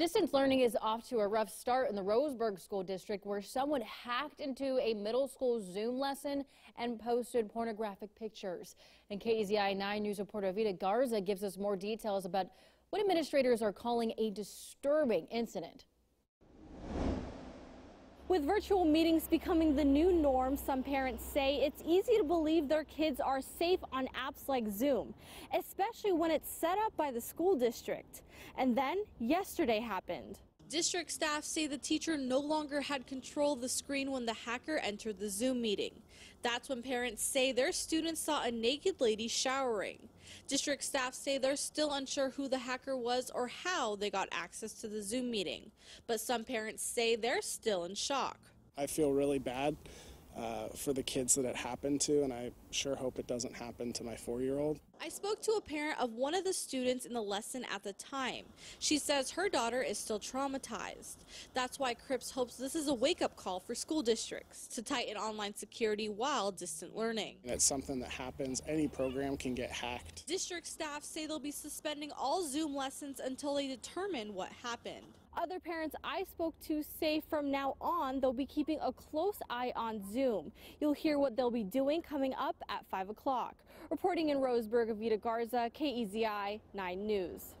Distance learning is off to a rough start in the Roseburg School District where someone hacked into a middle school Zoom lesson and posted pornographic pictures. And KZI 9 News reporter Vita Garza gives us more details about what administrators are calling a disturbing incident. With virtual meetings becoming the new norm, some parents say it's easy to believe their kids are safe on apps like Zoom, especially when it's set up by the school district. And then yesterday happened. District staff say the teacher no longer had control of the screen when the hacker entered the Zoom meeting. That's when parents say their students saw a naked lady showering. District staff say they're still unsure who the hacker was or how they got access to the Zoom meeting. But some parents say they're still in shock. I feel really bad uh, for the kids that it happened to, and I sure hope it doesn't happen to my four year old. I spoke to a parent of one of the students in the lesson at the time. She says her daughter is still traumatized. That's why Cripps hopes this is a wake up call for school districts to tighten online security while distant learning. And it's something that happens. Any program can get hacked. District staff say they'll be suspending all Zoom lessons until they determine what happened. Other parents I spoke to say from now on they'll be keeping a close eye on Zoom. You'll hear what they'll be doing coming up at 5 o'clock. Reporting in Roseburg, Vita Garza, KEZI 9 News.